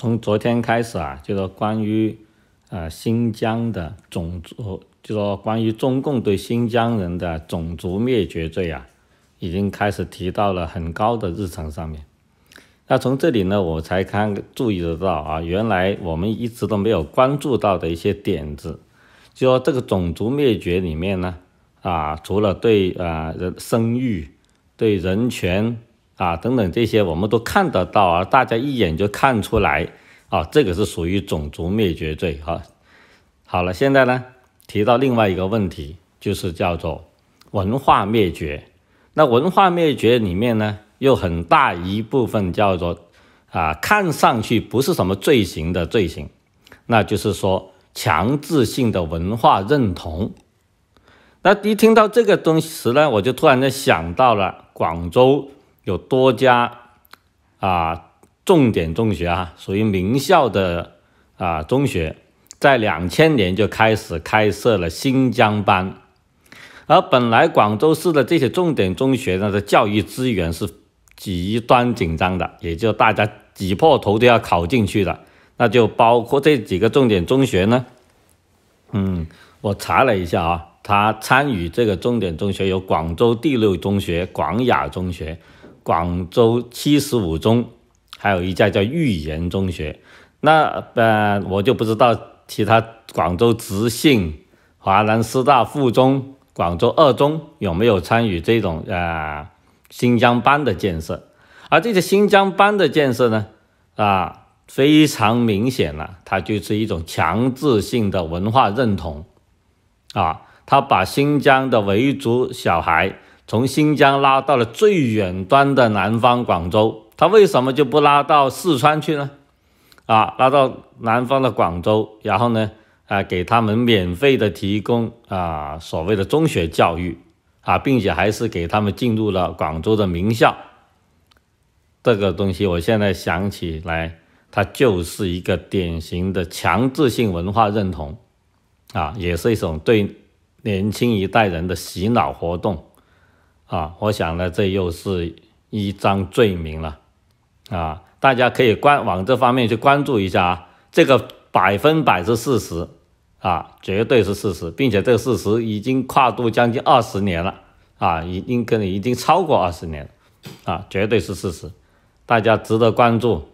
从昨天开始啊，就说关于呃新疆的种族，就说关于中共对新疆人的种族灭绝罪啊，已经开始提到了很高的日程上面。那从这里呢，我才看注意得到啊，原来我们一直都没有关注到的一些点子，就说这个种族灭绝里面呢，啊，除了对啊生育，对人权。啊，等等，这些我们都看得到啊，大家一眼就看出来啊，这个是属于种族灭绝罪啊。好了，现在呢，提到另外一个问题，就是叫做文化灭绝。那文化灭绝里面呢，又很大一部分叫做啊，看上去不是什么罪行的罪行，那就是说强制性的文化认同。那一听到这个东西呢，我就突然间想到了广州。有多家啊重点中学啊，属于名校的啊中学，在两千年就开始开设了新疆班，而本来广州市的这些重点中学呢的教育资源是极端紧张的，也就大家挤破头都要考进去的。那就包括这几个重点中学呢，嗯，我查了一下啊，他参与这个重点中学有广州第六中学、广雅中学。广州七十五中，还有一家叫玉岩中学。那呃，我就不知道其他广州执信、华南师大附中、广州二中有没有参与这种啊新疆班的建设。而这个新疆班的建设呢，啊，非常明显了，它就是一种强制性的文化认同啊，他把新疆的维族小孩。从新疆拉到了最远端的南方广州，他为什么就不拉到四川去呢？啊，拉到南方的广州，然后呢，啊，给他们免费的提供啊所谓的中学教育啊，并且还是给他们进入了广州的名校。这个东西我现在想起来，它就是一个典型的强制性文化认同啊，也是一种对年轻一代人的洗脑活动。啊，我想呢，这又是一张罪名了，啊，大家可以关往这方面去关注一下啊，这个百分百是事实，啊，绝对是事实，并且这个事实已经跨度将近二十年了，啊，已经跟已经超过二十年了，啊，绝对是事实，大家值得关注。